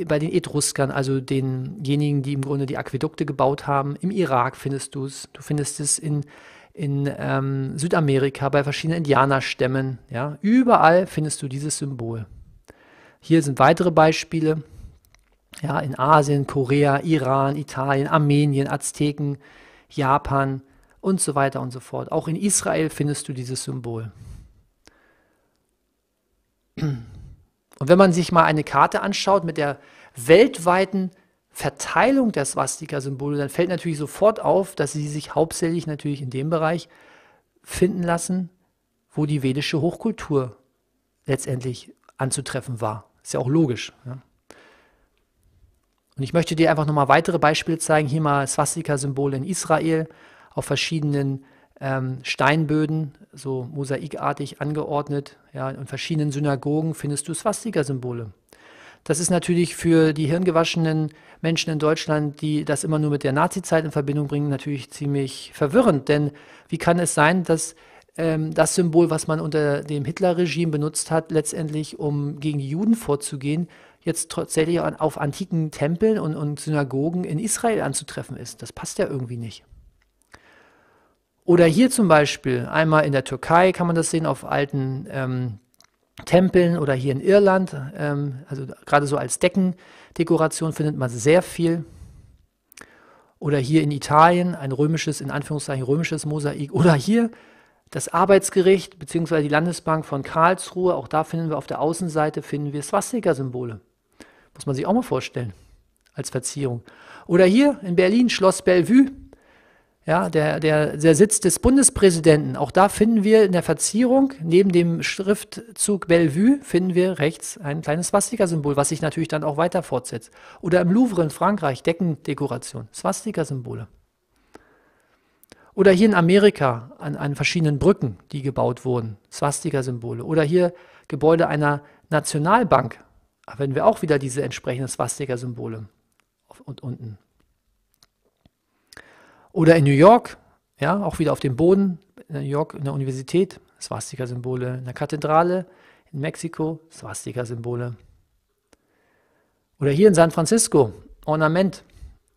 bei den Etruskern, also denjenigen, die im Grunde die Aquädukte gebaut haben. Im Irak findest du es, du findest es in, in ähm, Südamerika bei verschiedenen Indianerstämmen. Ja. Überall findest du dieses Symbol. Hier sind weitere Beispiele. Ja, in Asien, Korea, Iran, Italien, Armenien, Azteken, Japan und so weiter und so fort. Auch in Israel findest du dieses Symbol. Und wenn man sich mal eine Karte anschaut mit der weltweiten Verteilung der Swastika-Symbole, dann fällt natürlich sofort auf, dass sie sich hauptsächlich natürlich in dem Bereich finden lassen, wo die vedische Hochkultur letztendlich anzutreffen war. Ist ja auch logisch. Ja. Und ich möchte dir einfach nochmal weitere Beispiele zeigen. Hier mal Swastika-Symbole in Israel auf verschiedenen ähm, Steinböden, so mosaikartig angeordnet. Ja, in verschiedenen Synagogen findest du Swastika-Symbole. Das ist natürlich für die hirngewaschenen Menschen in Deutschland, die das immer nur mit der Nazizeit in Verbindung bringen, natürlich ziemlich verwirrend. Denn wie kann es sein, dass ähm, das Symbol, was man unter dem Hitler-Regime benutzt hat, letztendlich um gegen die Juden vorzugehen, jetzt tatsächlich auf antiken Tempeln und, und Synagogen in Israel anzutreffen ist. Das passt ja irgendwie nicht. Oder hier zum Beispiel, einmal in der Türkei kann man das sehen, auf alten ähm, Tempeln oder hier in Irland, ähm, also gerade so als Deckendekoration findet man sehr viel. Oder hier in Italien ein römisches, in Anführungszeichen römisches Mosaik. Oder hier das Arbeitsgericht bzw. die Landesbank von Karlsruhe, auch da finden wir auf der Außenseite finden wir Swastika-Symbole. Muss man sich auch mal vorstellen, als Verzierung. Oder hier in Berlin, Schloss Bellevue, ja, der, der, der Sitz des Bundespräsidenten. Auch da finden wir in der Verzierung, neben dem Schriftzug Bellevue, finden wir rechts ein kleines Swastika-Symbol, was sich natürlich dann auch weiter fortsetzt. Oder im Louvre in Frankreich, Deckendekoration, Swastika-Symbole. Oder hier in Amerika an, an verschiedenen Brücken, die gebaut wurden, Swastika-Symbole. Oder hier Gebäude einer Nationalbank, verwenden wir auch wieder diese entsprechenden Swastika-Symbole und unten. Oder in New York, ja, auch wieder auf dem Boden, in New York, in der Universität, Swastika-Symbole, in der Kathedrale, in Mexiko, Swastika-Symbole. Oder hier in San Francisco, Ornament.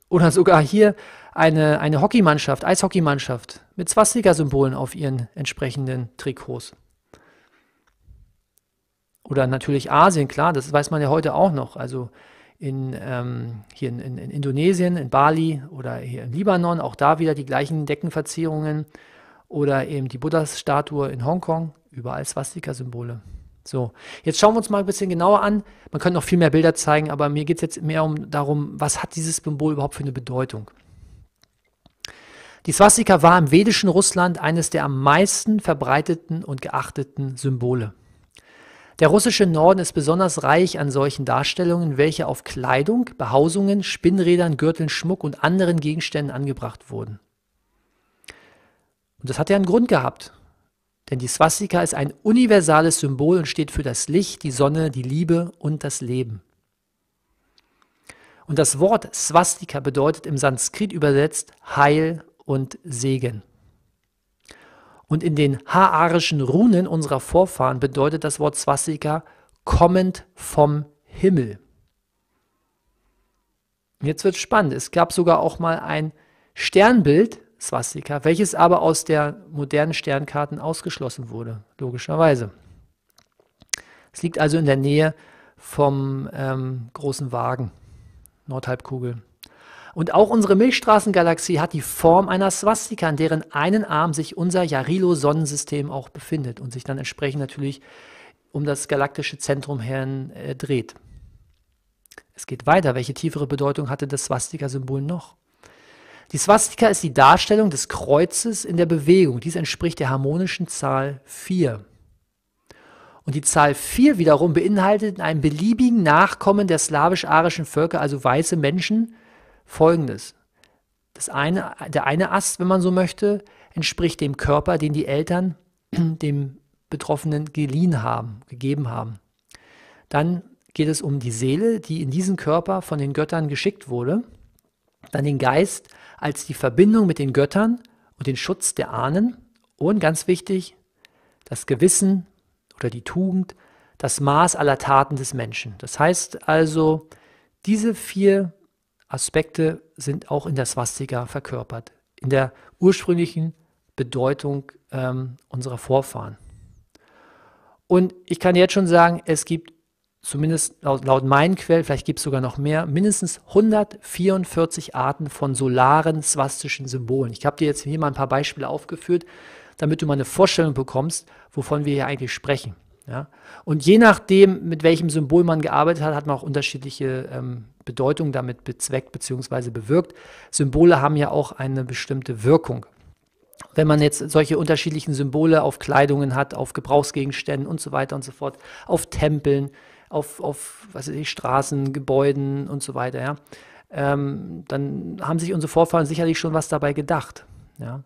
Oder sogar hier eine, eine Hockeymannschaft, Eishockeymannschaft mit Swastika-Symbolen auf ihren entsprechenden Trikots. Oder natürlich Asien, klar, das weiß man ja heute auch noch. Also in, ähm, hier in, in, in, Indonesien, in Bali oder hier im Libanon, auch da wieder die gleichen Deckenverzierungen oder eben die Buddha-Statue in Hongkong, überall Swastika-Symbole. So, jetzt schauen wir uns mal ein bisschen genauer an. Man könnte noch viel mehr Bilder zeigen, aber mir geht es jetzt mehr um darum, was hat dieses Symbol überhaupt für eine Bedeutung? Die Swastika war im vedischen Russland eines der am meisten verbreiteten und geachteten Symbole. Der russische Norden ist besonders reich an solchen Darstellungen, welche auf Kleidung, Behausungen, Spinnrädern, Gürteln, Schmuck und anderen Gegenständen angebracht wurden. Und das hat ja einen Grund gehabt. Denn die Swastika ist ein universales Symbol und steht für das Licht, die Sonne, die Liebe und das Leben. Und das Wort Swastika bedeutet im Sanskrit übersetzt Heil und Segen. Und in den haarischen Runen unserer Vorfahren bedeutet das Wort Swastika kommend vom Himmel. Jetzt wird spannend. Es gab sogar auch mal ein Sternbild, Swastika, welches aber aus der modernen Sternkarten ausgeschlossen wurde, logischerweise. Es liegt also in der Nähe vom ähm, großen Wagen, Nordhalbkugel. Und auch unsere Milchstraßengalaxie hat die Form einer Swastika, an deren einen Arm sich unser jarilo sonnensystem auch befindet und sich dann entsprechend natürlich um das galaktische Zentrum her äh, dreht. Es geht weiter. Welche tiefere Bedeutung hatte das Swastika-Symbol noch? Die Swastika ist die Darstellung des Kreuzes in der Bewegung. Dies entspricht der harmonischen Zahl 4. Und die Zahl 4 wiederum beinhaltet in einem beliebigen Nachkommen der slawisch-arischen Völker, also weiße Menschen, folgendes. Das eine, der eine Ast, wenn man so möchte, entspricht dem Körper, den die Eltern (clears throat) dem Betroffenen geliehen haben, gegeben haben. Dann geht es um die Seele, die in diesen Körper von den Göttern geschickt wurde. Dann den Geist als die Verbindung mit den Göttern und den Schutz der Ahnen. Und ganz wichtig, das Gewissen oder die Tugend, das Maß aller Taten des Menschen. Das heißt also, diese vier Aspekte sind auch in der Swastika verkörpert, in der ursprünglichen Bedeutung ähm, unserer Vorfahren. Und ich kann jetzt schon sagen, es gibt zumindest laut, laut meinen Quellen, vielleicht gibt es sogar noch mehr, mindestens 144 Arten von solaren swastischen Symbolen. Ich habe dir jetzt hier mal ein paar Beispiele aufgeführt, damit du mal eine Vorstellung bekommst, wovon wir hier eigentlich sprechen. Ja? Und je nachdem, mit welchem Symbol man gearbeitet hat, hat man auch unterschiedliche ähm, Bedeutung damit bezweckt bzw. bewirkt. Symbole haben ja auch eine bestimmte Wirkung. Wenn man jetzt solche unterschiedlichen Symbole auf Kleidungen hat, auf Gebrauchsgegenständen und so weiter und so fort, auf Tempeln, auf, auf was weiß ich, Straßen, Gebäuden und so weiter, ja, ähm, dann haben sich unsere Vorfahren sicherlich schon was dabei gedacht. Ja.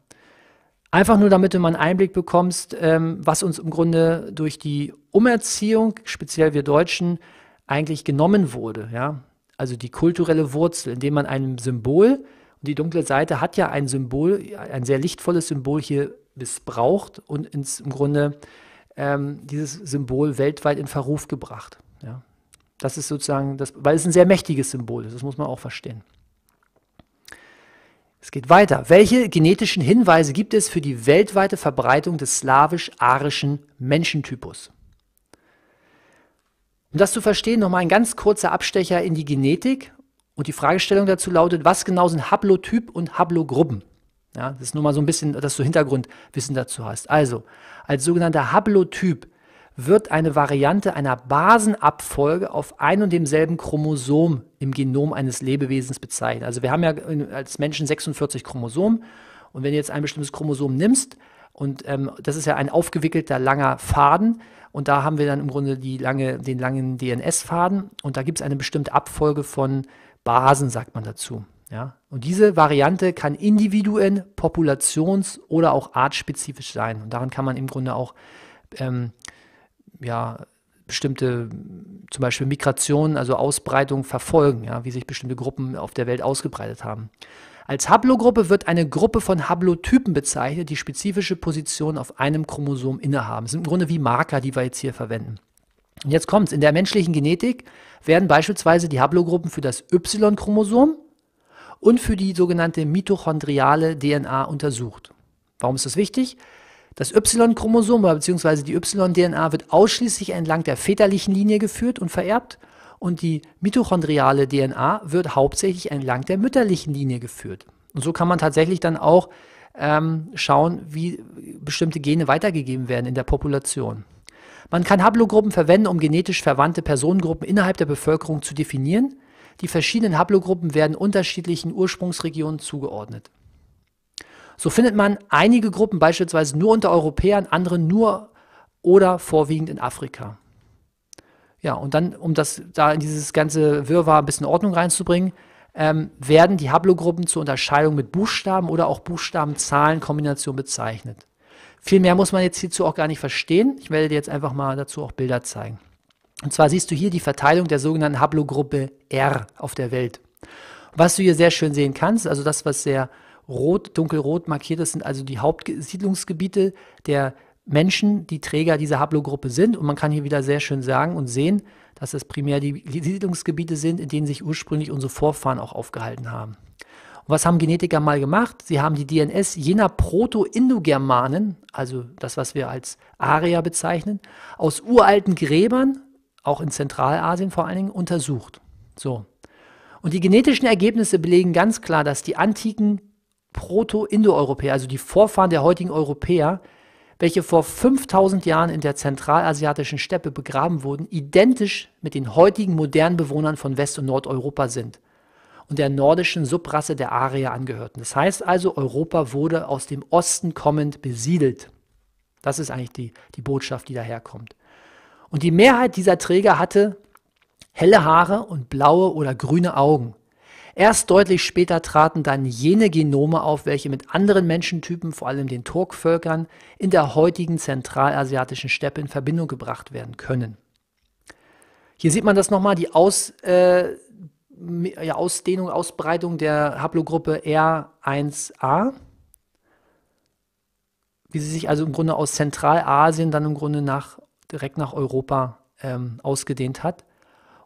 Einfach nur, damit du mal einen Einblick bekommst, ähm, was uns im Grunde durch die Umerziehung, speziell wir Deutschen, eigentlich genommen wurde. Ja also die kulturelle Wurzel, indem man einem Symbol, und die dunkle Seite hat ja ein Symbol, ein sehr lichtvolles Symbol hier missbraucht und ins, im Grunde ähm, dieses Symbol weltweit in Verruf gebracht. Ja. Das ist sozusagen, das, weil es ein sehr mächtiges Symbol ist, das muss man auch verstehen. Es geht weiter. Welche genetischen Hinweise gibt es für die weltweite Verbreitung des slawisch-arischen Menschentypus? Um das zu verstehen, nochmal ein ganz kurzer Abstecher in die Genetik. Und die Fragestellung dazu lautet, was genau sind Haplotyp und Haplogruppen? Ja, das ist nur mal so ein bisschen, dass du Hintergrundwissen dazu hast. Also, als sogenannter Haplotyp wird eine Variante einer Basenabfolge auf ein und demselben Chromosom im Genom eines Lebewesens bezeichnet. Also wir haben ja als Menschen 46 Chromosomen und wenn du jetzt ein bestimmtes Chromosom nimmst, und ähm, das ist ja ein aufgewickelter langer Faden. Und da haben wir dann im Grunde die lange, den langen DNS-Faden. Und da gibt es eine bestimmte Abfolge von Basen, sagt man dazu. Ja? Und diese Variante kann individuell, populations- oder auch artspezifisch sein. Und daran kann man im Grunde auch ähm, ja, bestimmte, zum Beispiel Migrationen, also Ausbreitung verfolgen, ja? wie sich bestimmte Gruppen auf der Welt ausgebreitet haben. Als Haplogruppe wird eine Gruppe von Haplotypen bezeichnet, die spezifische Positionen auf einem Chromosom innehaben. Das sind im Grunde wie Marker, die wir jetzt hier verwenden. Und jetzt kommt's. In der menschlichen Genetik werden beispielsweise die Haplogruppen für das Y-Chromosom und für die sogenannte mitochondriale DNA untersucht. Warum ist das wichtig? Das Y-Chromosom bzw. die Y-DNA wird ausschließlich entlang der väterlichen Linie geführt und vererbt und die mitochondriale DNA wird hauptsächlich entlang der mütterlichen Linie geführt. Und so kann man tatsächlich dann auch ähm, schauen, wie bestimmte Gene weitergegeben werden in der Population. Man kann Haplogruppen verwenden, um genetisch verwandte Personengruppen innerhalb der Bevölkerung zu definieren. Die verschiedenen Haplogruppen werden unterschiedlichen Ursprungsregionen zugeordnet. So findet man einige Gruppen beispielsweise nur unter Europäern, andere nur oder vorwiegend in Afrika. Ja, und dann, um das da in dieses ganze Wirrwarr ein bisschen Ordnung reinzubringen, ähm, werden die Haplogruppen zur Unterscheidung mit Buchstaben oder auch Buchstaben-Zahlen-Kombination bezeichnet. Viel mehr muss man jetzt hierzu auch gar nicht verstehen. Ich werde dir jetzt einfach mal dazu auch Bilder zeigen. Und zwar siehst du hier die Verteilung der sogenannten Haplogruppe R auf der Welt. Was du hier sehr schön sehen kannst, also das, was sehr rot, dunkelrot markiert ist, sind also die Hauptsiedlungsgebiete der Menschen, die Träger dieser Haplogruppe sind. Und man kann hier wieder sehr schön sagen und sehen, dass es primär die Siedlungsgebiete sind, in denen sich ursprünglich unsere Vorfahren auch aufgehalten haben. Und was haben Genetiker mal gemacht? Sie haben die DNS jener Proto-Indogermanen, also das, was wir als Arier bezeichnen, aus uralten Gräbern, auch in Zentralasien vor allen Dingen, untersucht. So. Und die genetischen Ergebnisse belegen ganz klar, dass die antiken Proto-Indoeuropäer, also die Vorfahren der heutigen Europäer, welche vor 5000 Jahren in der zentralasiatischen Steppe begraben wurden, identisch mit den heutigen modernen Bewohnern von West- und Nordeuropa sind und der nordischen Subrasse der Arier angehörten. Das heißt also, Europa wurde aus dem Osten kommend besiedelt. Das ist eigentlich die, die Botschaft, die daherkommt. Und die Mehrheit dieser Träger hatte helle Haare und blaue oder grüne Augen. Erst deutlich später traten dann jene Genome auf, welche mit anderen Menschentypen, vor allem den Turkvölkern, in der heutigen zentralasiatischen Steppe in Verbindung gebracht werden können. Hier sieht man das nochmal, die Aus, äh, ja, Ausdehnung, Ausbreitung der Haplogruppe R1a, wie sie sich also im Grunde aus Zentralasien dann im Grunde nach, direkt nach Europa ähm, ausgedehnt hat.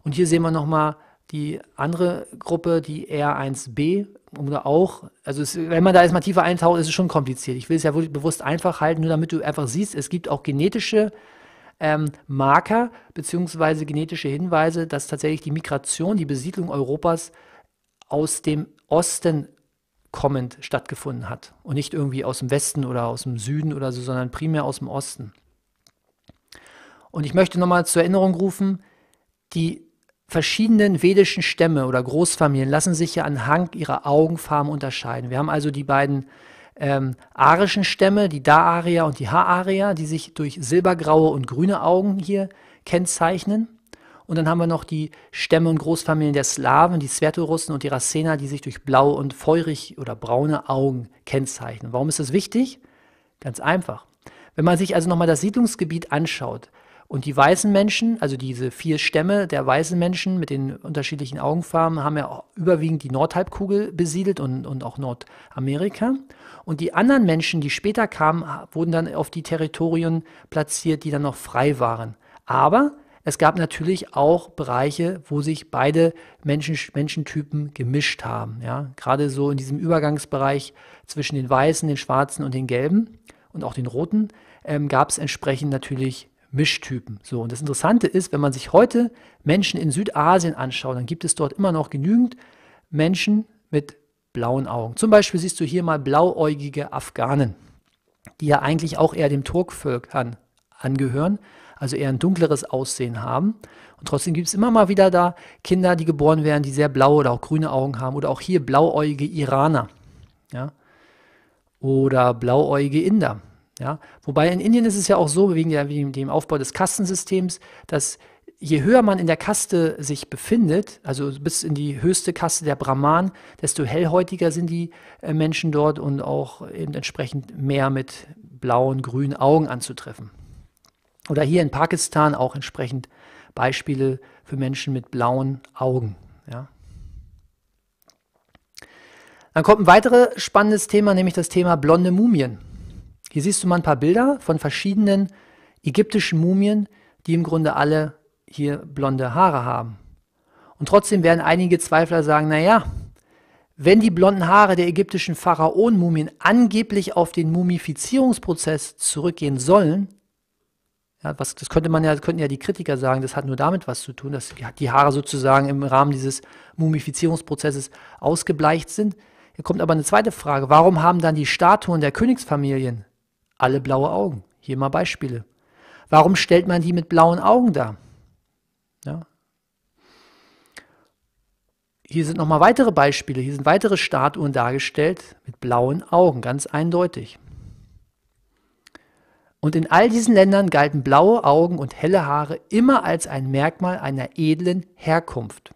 Und hier sehen wir nochmal die andere Gruppe, die R1b, oder auch, also es, wenn man da erstmal tiefer eintaucht, ist es schon kompliziert. Ich will es ja wirklich bewusst einfach halten, nur damit du einfach siehst, es gibt auch genetische ähm, Marker beziehungsweise genetische Hinweise, dass tatsächlich die Migration, die Besiedlung Europas aus dem Osten kommend stattgefunden hat und nicht irgendwie aus dem Westen oder aus dem Süden oder so, sondern primär aus dem Osten. Und ich möchte nochmal zur Erinnerung rufen, die verschiedenen vedischen Stämme oder Großfamilien lassen sich ja anhand ihrer Augenfarben unterscheiden. Wir haben also die beiden ähm, arischen Stämme, die da aria und die ha aria die sich durch silbergraue und grüne Augen hier kennzeichnen. Und dann haben wir noch die Stämme und Großfamilien der Slawen, die Svetorussen und die Rassener, die sich durch blau und feurig oder braune Augen kennzeichnen. Warum ist das wichtig? Ganz einfach. Wenn man sich also nochmal das Siedlungsgebiet anschaut, und die weißen Menschen, also diese vier Stämme der weißen Menschen mit den unterschiedlichen Augenfarben, haben ja auch überwiegend die Nordhalbkugel besiedelt und, und auch Nordamerika. Und die anderen Menschen, die später kamen, wurden dann auf die Territorien platziert, die dann noch frei waren. Aber es gab natürlich auch Bereiche, wo sich beide Menschen, Menschentypen gemischt haben. Ja? Gerade so in diesem Übergangsbereich zwischen den Weißen, den Schwarzen und den Gelben und auch den Roten ähm, gab es entsprechend natürlich Mischtypen. So, und das Interessante ist, wenn man sich heute Menschen in Südasien anschaut, dann gibt es dort immer noch genügend Menschen mit blauen Augen. Zum Beispiel siehst du hier mal blauäugige Afghanen, die ja eigentlich auch eher dem Turkvölkern angehören, also eher ein dunkleres Aussehen haben. Und trotzdem gibt es immer mal wieder da Kinder, die geboren werden, die sehr blaue oder auch grüne Augen haben. Oder auch hier blauäugige Iraner. Ja? Oder blauäugige Inder. Ja? Wobei in Indien ist es ja auch so, wegen, der, wegen dem Aufbau des Kastensystems, dass je höher man in der Kaste sich befindet, also bis in die höchste Kaste der Brahman, desto hellhäutiger sind die äh, Menschen dort und auch eben entsprechend mehr mit blauen, grünen Augen anzutreffen. Oder hier in Pakistan auch entsprechend Beispiele für Menschen mit blauen Augen. Ja. Dann kommt ein weiteres spannendes Thema, nämlich das Thema blonde Mumien. Hier siehst du mal ein paar Bilder von verschiedenen ägyptischen Mumien, die im Grunde alle hier blonde Haare haben. Und trotzdem werden einige Zweifler sagen, naja, wenn die blonden Haare der ägyptischen Pharaonenmumien angeblich auf den Mumifizierungsprozess zurückgehen sollen, ja, was, das könnte man ja, könnten ja die Kritiker sagen, das hat nur damit was zu tun, dass die Haare sozusagen im Rahmen dieses Mumifizierungsprozesses ausgebleicht sind. Hier kommt aber eine zweite Frage. Warum haben dann die Statuen der Königsfamilien alle blaue Augen. Hier mal Beispiele. Warum stellt man die mit blauen Augen dar? Ja. Hier sind nochmal weitere Beispiele. Hier sind weitere Statuen dargestellt mit blauen Augen, ganz eindeutig. Und in all diesen Ländern galten blaue Augen und helle Haare immer als ein Merkmal einer edlen Herkunft.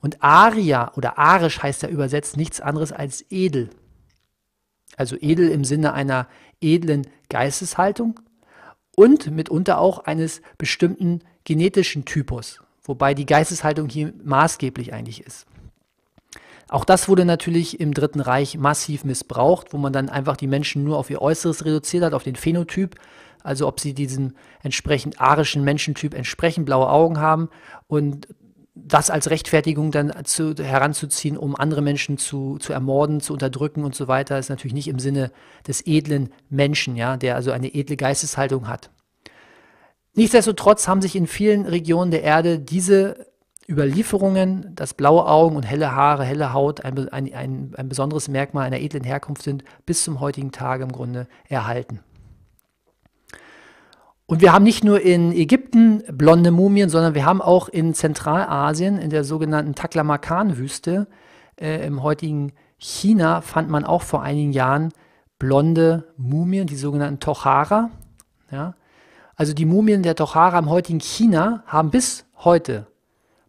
Und Aria oder arisch heißt ja übersetzt nichts anderes als edel. Also edel im Sinne einer edlen Geisteshaltung und mitunter auch eines bestimmten genetischen Typus, wobei die Geisteshaltung hier maßgeblich eigentlich ist. Auch das wurde natürlich im Dritten Reich massiv missbraucht, wo man dann einfach die Menschen nur auf ihr Äußeres reduziert hat, auf den Phänotyp, also ob sie diesem entsprechend arischen Menschentyp entsprechend blaue Augen haben und das als Rechtfertigung dann zu, heranzuziehen, um andere Menschen zu, zu ermorden, zu unterdrücken und so weiter, ist natürlich nicht im Sinne des edlen Menschen, ja, der also eine edle Geisteshaltung hat. Nichtsdestotrotz haben sich in vielen Regionen der Erde diese Überlieferungen, dass blaue Augen und helle Haare, helle Haut ein, ein, ein, ein besonderes Merkmal einer edlen Herkunft sind, bis zum heutigen Tage im Grunde erhalten. Und wir haben nicht nur in Ägypten blonde Mumien, sondern wir haben auch in Zentralasien, in der sogenannten Taklamakan-Wüste, äh, im heutigen China, fand man auch vor einigen Jahren blonde Mumien, die sogenannten Tochara. Ja? Also die Mumien der Tochara im heutigen China haben bis heute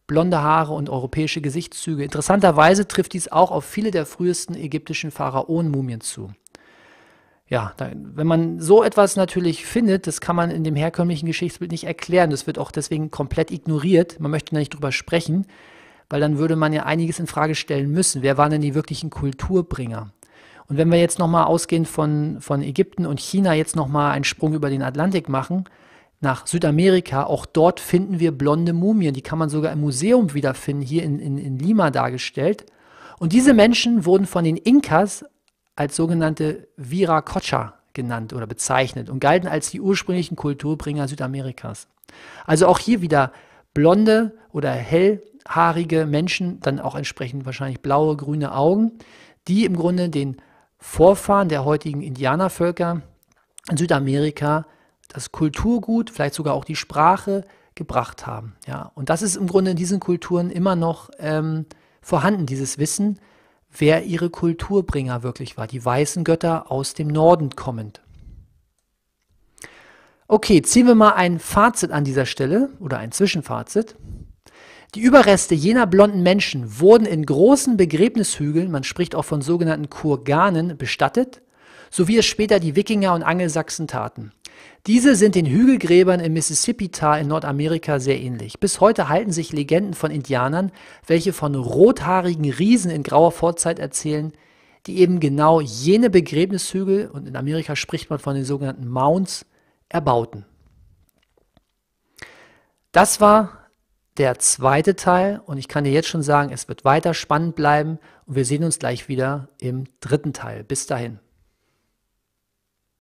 blonde Haare und europäische Gesichtszüge. Interessanterweise trifft dies auch auf viele der frühesten ägyptischen Pharaonen-Mumien zu ja, da, wenn man so etwas natürlich findet, das kann man in dem herkömmlichen Geschichtsbild nicht erklären. Das wird auch deswegen komplett ignoriert. Man möchte da nicht drüber sprechen, weil dann würde man ja einiges in Frage stellen müssen. Wer waren denn die wirklichen Kulturbringer? Und wenn wir jetzt nochmal ausgehend von, von Ägypten und China jetzt nochmal einen Sprung über den Atlantik machen, nach Südamerika, auch dort finden wir blonde Mumien. Die kann man sogar im Museum wiederfinden, hier in, in, in Lima dargestellt. Und diese Menschen wurden von den Inkas als sogenannte Viracocha genannt oder bezeichnet und galten als die ursprünglichen Kulturbringer Südamerikas. Also auch hier wieder blonde oder hellhaarige Menschen, dann auch entsprechend wahrscheinlich blaue, grüne Augen, die im Grunde den Vorfahren der heutigen Indianervölker in Südamerika das Kulturgut, vielleicht sogar auch die Sprache gebracht haben. Ja, und das ist im Grunde in diesen Kulturen immer noch ähm, vorhanden, dieses Wissen, wer ihre Kulturbringer wirklich war, die weißen Götter aus dem Norden kommend. Okay, ziehen wir mal ein Fazit an dieser Stelle oder ein Zwischenfazit. Die Überreste jener blonden Menschen wurden in großen Begräbnishügeln, man spricht auch von sogenannten Kurganen, bestattet, so wie es später die Wikinger und Angelsachsen taten. Diese sind den Hügelgräbern im Mississippi-Tal in Nordamerika sehr ähnlich. Bis heute halten sich Legenden von Indianern, welche von rothaarigen Riesen in grauer Vorzeit erzählen, die eben genau jene Begräbnishügel, und in Amerika spricht man von den sogenannten Mounds, erbauten. Das war der zweite Teil und ich kann dir jetzt schon sagen, es wird weiter spannend bleiben und wir sehen uns gleich wieder im dritten Teil. Bis dahin.